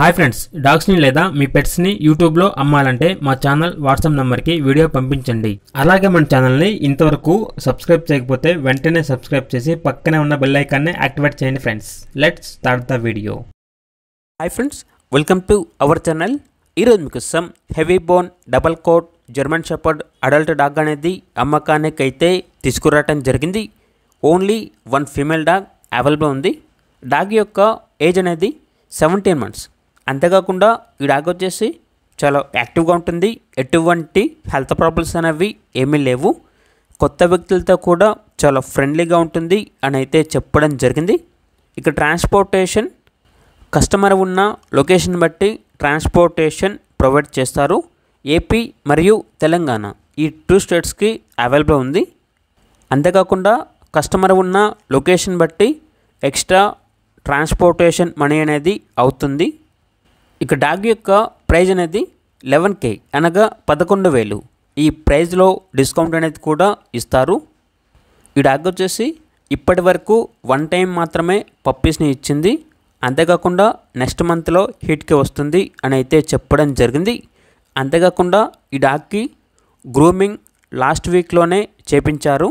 hi friends డాగ్స్ని లేదా మీ పెట్స్ని యూట్యూబ్లో అమ్మాలంటే మా ఛానల్ వాట్సాప్ నెంబర్కి వీడియో పంపించండి అలాగే మన ఛానల్ని ఇంతవరకు సబ్స్క్రైబ్ చేయకపోతే వెంటనే సబ్స్క్రైబ్ చేసి పక్కనే ఉన్న బెల్ ఐకాన్ని యాక్టివేట్ చేయండి friends let's start the video hi friends welcome to our channel ఈరోజు some heavy bone double coat German shepherd adult dog అనేది అమ్మకానికి కైతే తీసుకురావటం జరిగింది only one female dog available ఉంది డాగ్ యొక్క ఏజ్ అనేది సెవెంటీన్ మంత్స్ అంతేకాకుండా ఈ వచ్చేసి చాలా యాక్టివ్గా ఉంటుంది ఎటువంటి హెల్త్ ప్రాబ్లమ్స్ అనేవి ఏమీ లేవు కొత్త వ్యక్తులతో కూడా చాలా ఫ్రెండ్లీగా ఉంటుంది అని అయితే చెప్పడం జరిగింది ఇక ట్రాన్స్పోర్టేషన్ కస్టమర్ ఉన్న లొకేషన్ బట్టి ట్రాన్స్పోర్టేషన్ ప్రొవైడ్ చేస్తారు ఏపీ మరియు తెలంగాణ ఈ టూ స్టేట్స్కి అవైలబుల్ ఉంది అంతేకాకుండా కస్టమర్ ఉన్న లొకేషన్ బట్టి ఎక్స్ట్రా ట్రాన్స్పోర్టేషన్ మనీ అనేది అవుతుంది ఇక డాగ్ యొక్క ప్రైజ్ అనేది లెవెన్ కే అనగా పదకొండు వేలు ఈ ప్రైజ్లో డిస్కౌంట్ అనేది కూడా ఇస్తారు ఈ డాగ్ వచ్చేసి ఇప్పటి వరకు వన్ టైం మాత్రమే పప్పీస్ని ఇచ్చింది అంతేకాకుండా నెక్స్ట్ మంత్లో హీట్కి వస్తుంది అని అయితే చెప్పడం జరిగింది అంతేకాకుండా ఈ డాగ్కి గ్రూమింగ్ లాస్ట్ వీక్లోనే చేపించారు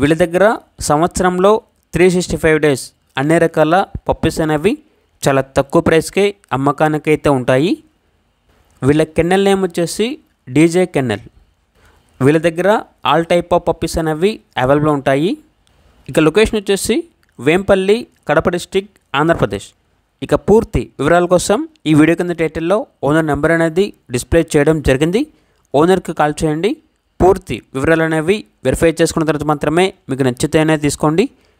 వీళ్ళ దగ్గర సంవత్సరంలో త్రీ సిక్స్టీ ఫైవ్ డేస్ అన్ని రకాల పప్పీస్ అనేవి చాలా తక్కువ ప్రైస్కే అమ్మకానికైతే ఉంటాయి వీళ్ళ కెన్నెల్ నేమ్ వచ్చేసి డీజే కెన్నెల్ వీళ్ళ దగ్గర ఆల్ టైప్ ఆఫ్ పప్పీస్ అనేవి అవైలబుల్ ఉంటాయి ఇక లొకేషన్ వచ్చేసి వేంపల్లి కడప డిస్టిక్ ఆంధ్రప్రదేశ్ ఇక పూర్తి వివరాల కోసం ఈ వీడియో కింద టైటిల్లో ఓనర్ నెంబర్ అనేది డిస్ప్లే చేయడం జరిగింది ఓనర్కి కాల్ చేయండి పూర్తి వివరాలు అనేవి వెరిఫై చేసుకున్న తర్వాత మాత్రమే మీకు నచ్చితేనే తీసుకోండి